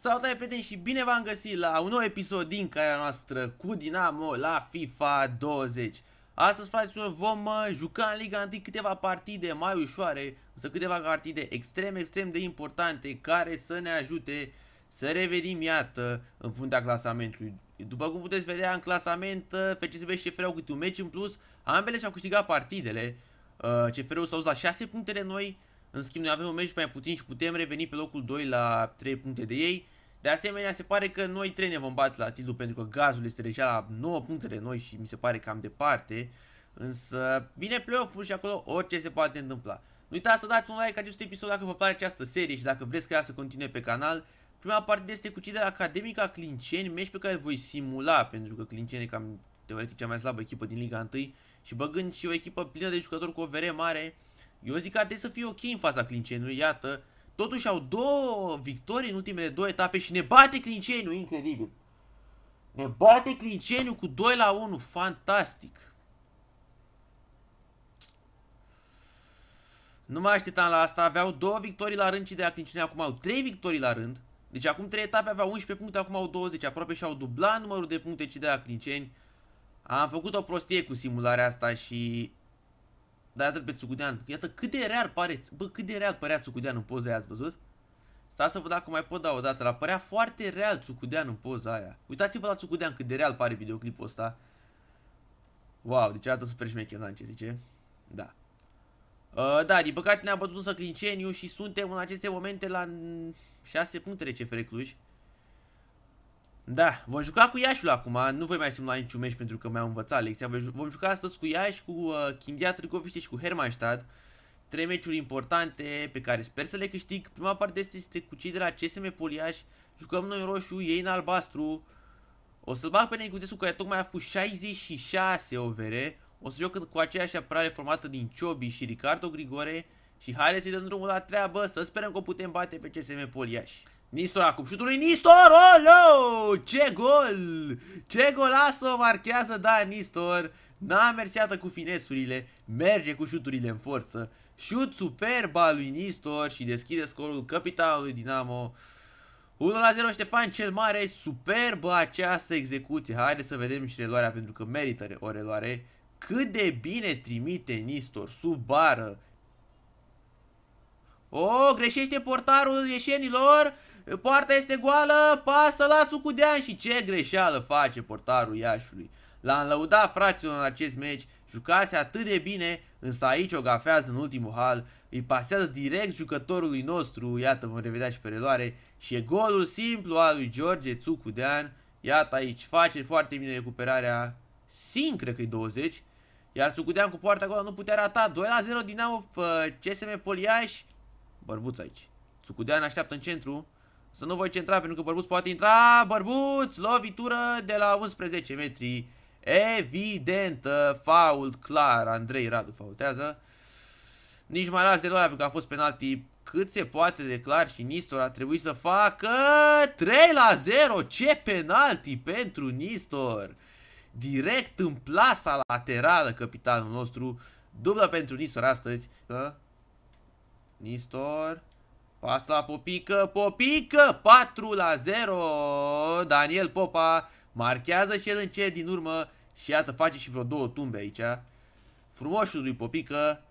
Salutare prieteni și bine v-am găsit la un nou episod din care noastră cu Dinamo la FIFA 20. Astăzi, fraților, vom uh, juca în Liga 1 câteva partide mai ușoare, însă câteva partide extrem, extrem de importante care să ne ajute să revenim, iată, în fundea clasamentului. După cum puteți vedea în clasament, uh, FCSB și CFR au câte un meci în plus, ambele și-au câștigat partidele, uh, CFR-ul s-a dus la 6 punctele noi, în schimb, noi avem un meci mai puțin și putem reveni pe locul 2 la 3 puncte de ei. De asemenea, se pare că noi trei ne vom bate la titlu pentru că gazul este deja la 9 puncte de noi și mi se pare cam departe. Însă vine play-off-ul și acolo orice se poate întâmpla. Nu uitați să dați un like acest episod dacă vă place această serie și dacă vreți ca ea să continue pe canal. Prima parte este cu cei de la Academica Clinceni, meci pe care îl voi simula, pentru că Clinceni e cam teoretic cea mai slabă echipă din Liga 1 și băgând și o echipă plină de jucători cu o vere mare, eu zic că ar trebui să fie ok în fața Clincenului, iată. Totuși au două victorii în ultimele două etape și ne bate Clinceniu, incredibil. Ne bate Clinceniu cu 2 la 1, fantastic. Nu mai așteptam la asta, aveau două victorii la rând și de la Clinceniu acum au trei victorii la rând. Deci acum trei etape aveau 11 puncte, acum au 20, aproape și-au dublat numărul de puncte și de la Clinceni. Am făcut o prostie cu simularea asta și dar iată pe Țucudean. Iată cât de real pare, bă, cât de real părea Țucudean în poza aia, ați văzut? Stați să văd dacă mai pot da o dată, dar părea foarte real Țucudean în poza aia. Uitați-vă la Țucudean cât de real pare videoclipul ăsta. Wow, deci arată super șmechenan ce zice. Da. Uh, da, din păcate ne-a bătut să Clinceniu și suntem în aceste momente la 6 puncte de CFR Cluj. Da, vom juca cu Iașiul acum, nu voi mai simula niciun meci pentru că mi-am învățat lecția. Vom juca astăzi cu Iași, cu uh, Chindia Târgoviște și cu Hermannstadt. Trei meciuri importante pe care sper să le câștig. Prima parte este, este cu cei de la CSM Poliaș. Jucăm noi în roșu, ei în albastru. O să-l bag pe Nenicutescu care tocmai a fost 66 OVR. O să joc cu aceeași apărare formată din Ciobi și Ricardo Grigore. Și haideți să-i dăm drumul la treabă, să sperăm că o putem bate pe CSM Poliaș. Nistor acum șutul lui Nistor, olo! Ce gol! Ce golasă marchează, da, Nistor! N-a mers iată cu finesurile, merge cu șuturile în forță. Șut superb al lui Nistor și deschide scorul capitalului Dinamo. 1 la 0 Ștefan cel Mare, superbă această execuție. Haideți să vedem și reluarea pentru că merită o reluare. Cât de bine trimite Nistor sub bară. O, oh, greșește portarul ieșenilor. Poarta este goală, pasă lațul cu Dean și ce greșeală face portarul Iașului. L-a înlăudat fraților în acest meci, jucase atât de bine, însă aici o gafează în ultimul hal, îi pasează direct jucătorului nostru, iată vom revedea și pe reloare, și e golul simplu al lui George Țucu iată aici face foarte bine recuperarea, sin cred că e 20, iar Țucudean cu poarta goală nu putea rata, 2 la 0 Dinamo, CSM Poliaș, bărbuț aici. Țucudean așteaptă în centru, să nu voi centra, pentru că bărbuț poate intra. Bărbuț, lovitură de la 11 metri. evident fault clar. Andrei Radu faultează. Nici mai las de doar, pentru că a fost penalti cât se poate de clar și Nistor a trebuit să facă 3 la 0. Ce penalti pentru Nistor! Direct în plasa laterală, capitanul nostru. Dublă pentru Nistor astăzi. Nistor... Pas la Popică, Popică, 4 la 0. Daniel Popa marchează și el în ce din urmă și iată face și vreo două tumbe aici. Frumoșul lui Popică.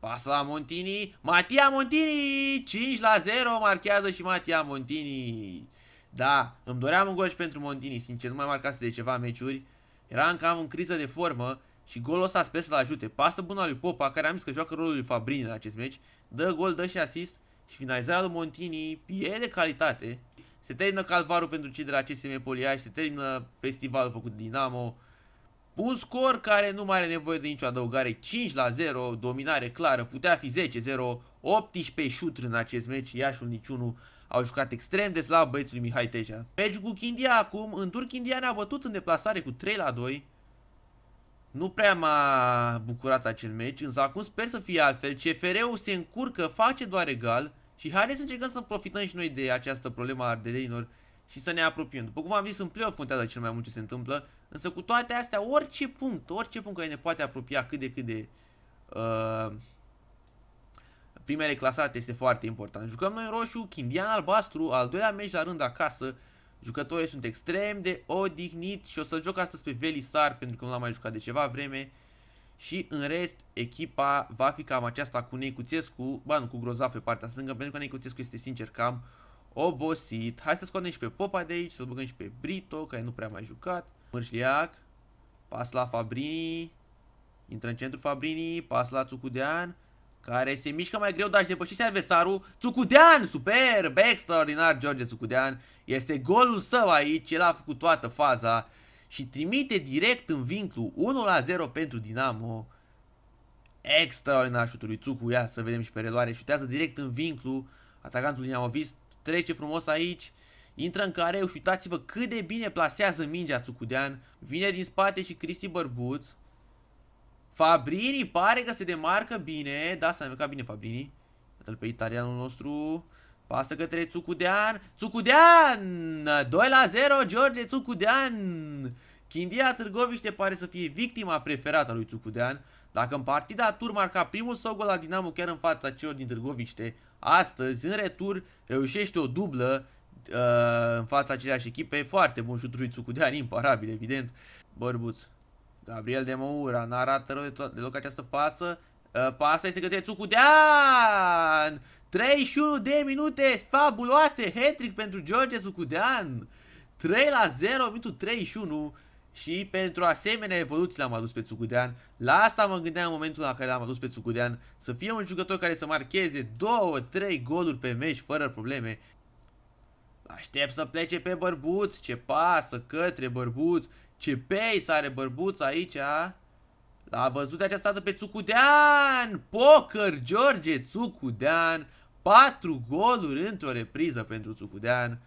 Pas la Montini, Matia Montini, 5 la 0 marchează și Matia Montini. Da, îmi doream un gol și pentru Montini, sincer, nu mai marcase de ceva meciuri. Eram cam în criză de formă și golul ăsta sper să-l ajute. Pasă bună lui Popa, care am zis că joacă rolul lui Fabrini în acest meci. Dă gol, dă și asist. Și finalizarea lui Montini e de calitate. Se termină calvarul pentru cei de la CSM Poliaș, se termină festivalul făcut Dinamo. Un scor care nu mai are nevoie de nicio adăugare, 5 la 0, dominare clară, putea fi 10-0, 18 șut în acest meci, Iașul niciunul au jucat extrem de slab băieții lui Mihai Teja. Meci cu Chindia acum, în tur Chindia ne-a bătut în deplasare cu 3 la 2, nu prea m-a bucurat acel meci, însă acum sper să fie altfel. CFR-ul se încurcă, face doar egal și haideți să încercăm să profităm și noi de această problemă a ardelenilor și să ne apropiem. După cum am zis, în play-off cel mai mult ce se întâmplă, însă cu toate astea, orice punct, orice punct care ne poate apropia cât de cât de uh, primele clasate este foarte important. Jucăm noi în roșu, Chindian albastru, al doilea meci la rând acasă, Jucătorii sunt extrem de odihnit și o să joc astăzi pe Velisar pentru că nu l-am mai jucat de ceva vreme. Și în rest, echipa va fi cam aceasta cu Neicuțescu, ba nu, cu Grozav pe partea stângă, pentru că Neicuțescu este sincer cam obosit. Hai să scoatem și pe Popa de aici, să-l băgăm și pe Brito, care nu prea mai jucat. Mârșliac, pas la Fabrini, intră în centru Fabrini, pas la Țucudean, care se mișcă mai greu, dar își depășește adversarul. Tsukudean, superb, extraordinar George Tsukudean. Este golul său aici, el a făcut toată faza și trimite direct în vinclu 1 la 0 pentru Dinamo. Extraordinar șutul lui Tsuku, ia să vedem și pe reloare, șutează direct în vinclu, atacantul Dinamovist trece frumos aici, intră în care și uitați-vă cât de bine plasează mingea Tsukudean. vine din spate și Cristi Bărbuț, Fabrini pare că se demarcă bine. Da, s-a demarcat bine Fabrini. Iată-l pe italianul nostru. Pasă către Țucudean. Țucudean! 2 la 0, George Țucudean! Chindia Târgoviște pare să fie victima preferată a lui Țucudean. Dacă în partida tur marca primul său gol la Dinamo chiar în fața celor din Târgoviște, astăzi, în retur, reușește o dublă uh, în fața aceleași echipe. Foarte bun lui Țucudean, imparabil, evident. Bărbuț, Gabriel de Moura n-arată rău deloc această pasă. Uh, pasa este către Țucudean! 31 de minute fabuloase! Hetrick pentru George Sucudean! 3 la 0, minutul 31 și pentru asemenea evoluții l-am adus pe Sucudean. La asta mă gândeam în momentul la care l-am adus pe Sucudean, să fie un jucător care să marcheze 2-3 goluri pe meci fără probleme. Aștept să plece pe bărbuț, ce pasă către bărbuț ce pei sare bărbuț aici, a? A văzut această dată pe Țucudean! Poker George Țucudean! Patru goluri într-o repriză pentru Țucudean.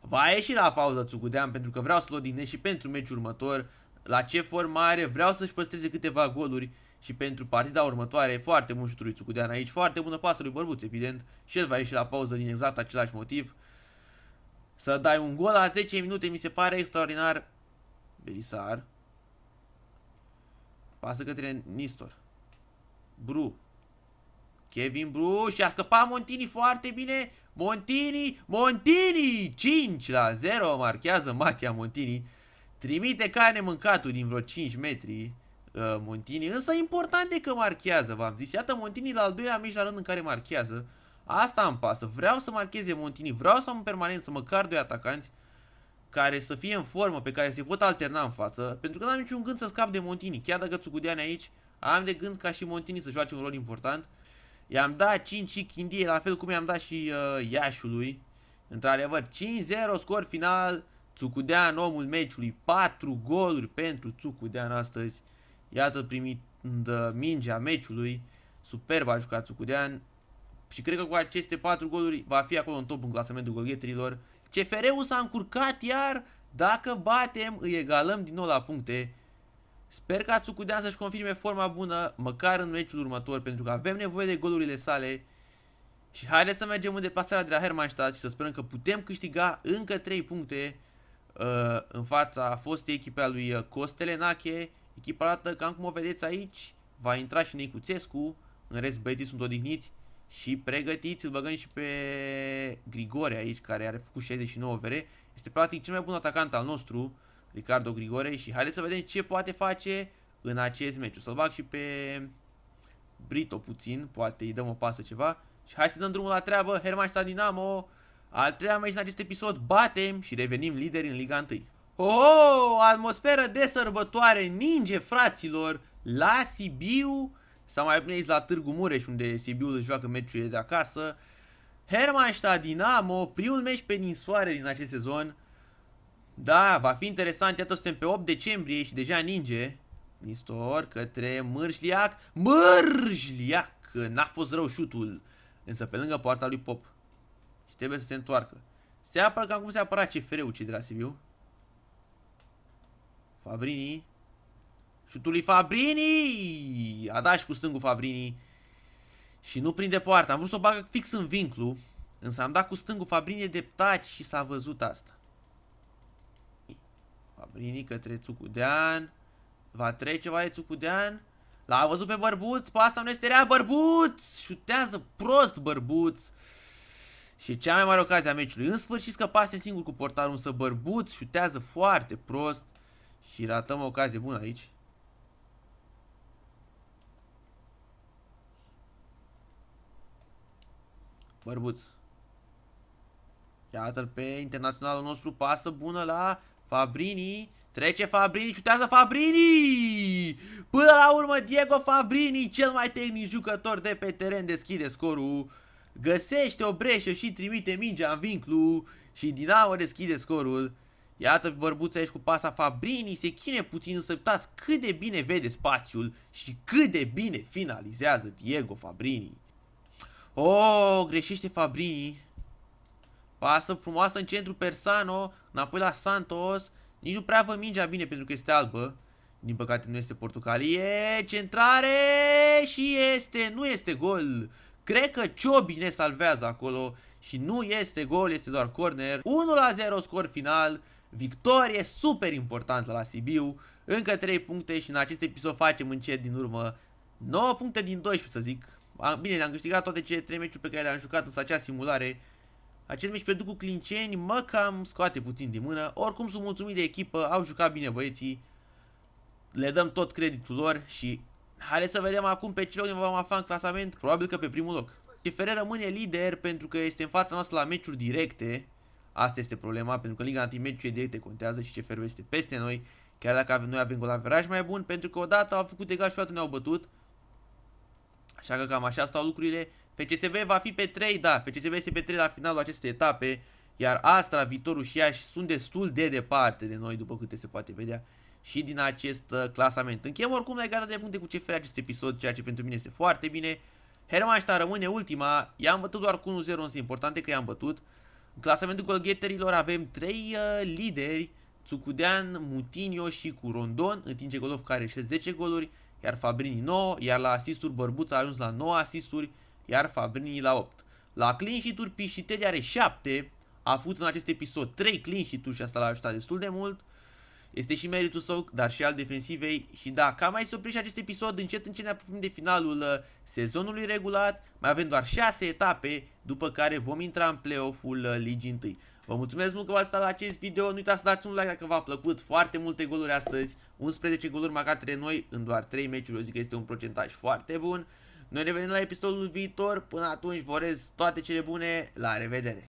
Va ieși la pauză Țucudean pentru că vreau să-l odihnesc și pentru meciul următor. La ce formare vreau să-și păstreze câteva goluri și pentru partida următoare. Foarte mult șutul Țucudean aici, foarte bună pasă lui Bărbuț, evident. Și el va ieși la pauză din exact același motiv. Să dai un gol la 10 minute mi se pare extraordinar. Belisar. Pasă către Nistor. Bru. Kevin Bru și a scăpat Montini foarte bine. Montini, Montini! 5 la 0 marchează Matia Montini. Trimite carne mâncatul din vreo 5 metri uh, Montini. Însă important de că marchează, v-am zis. Iată Montini la al doilea mijloc la rând în care marchează. Asta îmi pasă. Vreau să marcheze Montini. Vreau să am în permanență măcar doi atacanți. Uh, care să fie în formă, pe care se pot alterna în față, pentru că n-am niciun gând să scap de Montini. Chiar dacă Țugudean aici, am de gând ca și Montini să joace un rol important. I-am dat 5 și Chindie, la fel cum i-am dat și uh, Iașului. Într-adevăr, 5-0 scor final, Tsukudean omul meciului, 4 goluri pentru Tsukudean astăzi. Iată primit uh, mingea meciului, superb a jucat Tsukudean. Și cred că cu aceste 4 goluri va fi acolo în top în clasament de golgheterilor. CFR-ul s-a încurcat iar, dacă batem, îi egalăm din nou la puncte. Sper ca Tsukudean să-și confirme forma bună, măcar în meciul următor, pentru că avem nevoie de golurile sale. Și haideți să mergem în deplasarea de la Hermannstadt și să sperăm că putem câștiga încă 3 puncte uh, în fața fostei echipe a lui Costelenache. Uh, Echipa arată cam cum o vedeți aici, va intra și Nicuțescu, în rest băieții sunt odihniți. Și pregătiți, îl băgăm și pe Grigore aici, care are făcut 69 vere. Este practic cel mai bun atacant al nostru, Ricardo Grigore. Și haideți să vedem ce poate face în acest meci. O să-l bag și pe Brito puțin, poate îi dăm o pasă ceva. Și hai să dăm drumul la treabă, Hermașta Dinamo. Al treia meci în acest episod, batem și revenim lideri în Liga 1. Oh, atmosferă de sărbătoare, ninge fraților, la Sibiu sau mai bine la Târgu Mureș, unde Sibiu își joacă meciurile de acasă. Hermannstadt Dinamo, primul meci pe din acest sezon. Da, va fi interesant, iată suntem pe 8 decembrie și deja ninge. Nistor către Mârșliac, Mârșliac, n-a fost rău șutul, însă pe lângă poarta lui Pop. Și trebuie să se întoarcă. Se apără cam cum se apăra CFR-ul de la Sibiu. Fabrini Șutul lui Fabrini! A dat și cu stângul Fabrini. Și nu prinde poarta. Am vrut să o bagă fix în vinclu. Însă am dat cu stângul Fabrini taci și s-a văzut asta. Fabrini către Țucudean. Va trece va oaie Țucudean? L-a văzut pe bărbuț, păi asta nu este rea, bărbuț! Șutează prost bărbuț! Și cea mai mare ocazie a meciului. În sfârșit scăpase singur cu portarul, însă bărbuț șutează foarte prost. Și ratăm o ocazie bună aici. Bărbuț. iată pe internaționalul nostru, pasă bună la Fabrini. Trece Fabrini, șutează Fabrini! Până la urmă, Diego Fabrini, cel mai tehnic jucător de pe teren, deschide scorul. Găsește o breșă și trimite mingea în vinclu și Dinamo deschide scorul. Iată bărbuța aici cu pasa Fabrini, se chine puțin uitați cât de bine vede spațiul și cât de bine finalizează Diego Fabrini. Oh, greșește Fabrini. Pasă frumoasă în centru Persano, înapoi la Santos. Nici nu prea vă mingea bine pentru că este albă. Din păcate nu este portocalie. Centrare și este, nu este gol. Cred că Ciobi ne salvează acolo și nu este gol, este doar corner. 1 la 0 scor final. Victorie super importantă la Sibiu. Încă 3 puncte și în acest episod facem încet din urmă 9 puncte din 12 să zic. Am, bine, am câștigat toate cele trei meciuri pe care le-am jucat, în acea simulare acel meci pierdut cu Clinceni mă cam scoate puțin din mână. Oricum sunt mulțumit de echipă, au jucat bine băieții. Le dăm tot creditul lor și hai să vedem acum pe ce loc ne vom afla în clasament. Probabil că pe primul loc. CFR rămâne lider pentru că este în fața noastră la meciuri directe. Asta este problema, pentru că Liga meciuri directe contează și CFR este peste noi. Chiar dacă avem, noi avem gol mai bun, pentru că odată au făcut egal și odată ne-au bătut. Așa că cam așa stau lucrurile. FCSB va fi pe 3, da, FCSB este pe 3 la finalul acestei etape, iar Astra, Vitorul și Iași sunt destul de departe de noi, după câte se poate vedea, și din acest uh, clasament. Încheiem oricum la de puncte cu ce fere acest episod, ceea ce pentru mine este foarte bine. Hermannstadt rămâne ultima, i-am bătut doar cu 1-0, însă importante că i-am bătut. În clasamentul golgheterilor avem 3 uh, lideri, Tsukudean, Mutinio și cu Rondon, în ce Golov care 10 goluri, iar Fabrini 9, iar la asisturi Bărbuța a ajuns la 9 asisturi, iar Fabrini la 8. La clean sheet-uri Pișiteli are 7, a avut în acest episod 3 clean sheet-uri și asta l-a ajutat destul de mult. Este și meritul său, dar și al defensivei și da, cam mai oprit și acest episod, încet încet ne apropiem de finalul uh, sezonului regulat, mai avem doar 6 etape, după care vom intra în play-off-ul uh, ligii 1. Vă mulțumesc mult că v-ați stat la acest video, nu uitați să dați un like dacă v-a plăcut, foarte multe goluri astăzi, 11 goluri trei noi în doar 3 meciuri, eu zic că este un procentaj foarte bun. Noi revenim la episodul viitor, până atunci vă urez toate cele bune, la revedere!